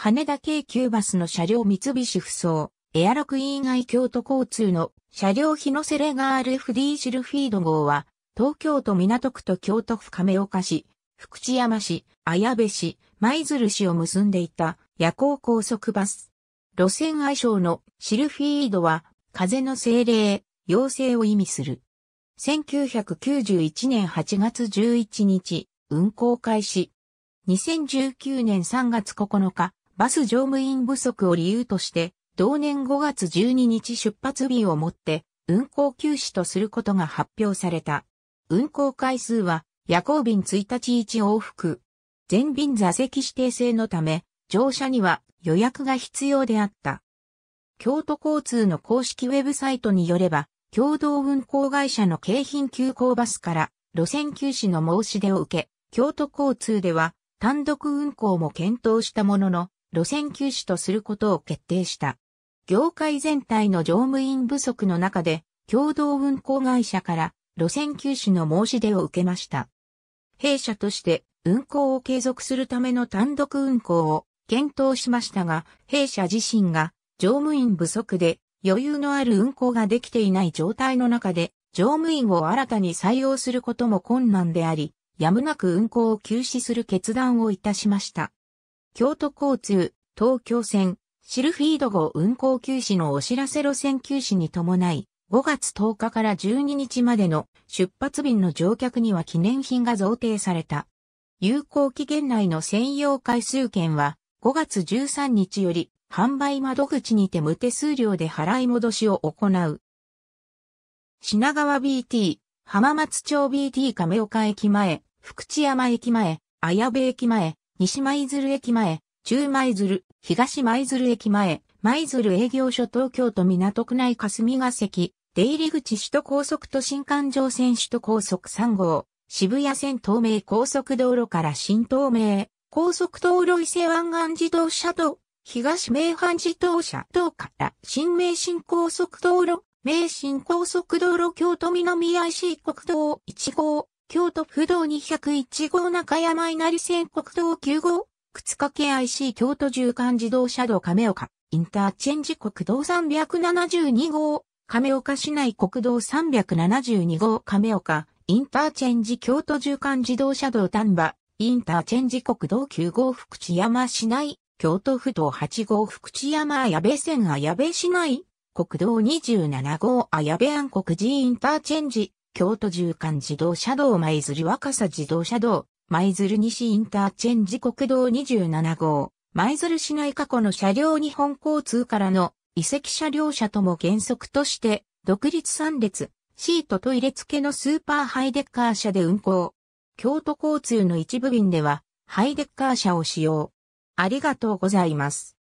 羽田京急バスの車両三菱不走、エアロクン外京都交通の車両日のセレガール f d シルフィード号は、東京都港区と京都府亀岡市、福知山市、綾部市、舞鶴市を結んでいた夜行高速バス。路線愛称のシルフィードは、風の精霊、妖精を意味する。1991年8月11日、運行開始。2019年3月9日、バス乗務員不足を理由として、同年5月12日出発日をもって、運行休止とすることが発表された。運行回数は、夜行便1日1往復。全便座席指定制のため、乗車には予約が必要であった。京都交通の公式ウェブサイトによれば、共同運行会社の京浜急行バスから路線休止の申し出を受け、京都交通では単独運行も検討したものの、路線休止とすることを決定した。業界全体の乗務員不足の中で、共同運行会社から路線休止の申し出を受けました。弊社として運行を継続するための単独運行を検討しましたが、弊社自身が乗務員不足で余裕のある運行ができていない状態の中で、乗務員を新たに採用することも困難であり、やむなく運行を休止する決断をいたしました。京都交通、東京線、シルフィード号運行休止のお知らせ路線休止に伴い、5月10日から12日までの出発便の乗客には記念品が贈呈された。有効期限内の専用回数券は5月13日より販売窓口にて無手数料で払い戻しを行う。品川 BT、浜松町 BT 亀岡駅前、福知山駅前、綾部駅前、西舞鶴駅前、中舞鶴、東舞鶴駅前、舞鶴営業所東京都港区内霞ヶ関、出入り口首都高速都新環状線首都高速3号、渋谷線東名高速道路から新東名、高速道路伊勢湾岸自動車道、東名阪自動車道から新名神高速道路、名神高速道路京都南 IC 国道1号、京都府道201号中山稲荷線国道9号、靴掛 IC 京都縦貫自動車道亀岡、インターチェンジ国道372号、亀岡市内国道372号亀岡、インターチェンジ京都縦貫自動車道丹波、インターチェンジ国道9号福知山市内、京都府道8号福知山綾部線綾部市内、国道27号綾部安国寺インターチェンジ、京都縦貫自動車道舞鶴若狭自動車道、舞鶴西インターチェンジ国道27号、舞鶴市内過去の車両日本交通からの遺跡車両車とも原則として、独立3列、シートトイレ付けのスーパーハイデッカー車で運行。京都交通の一部便では、ハイデッカー車を使用。ありがとうございます。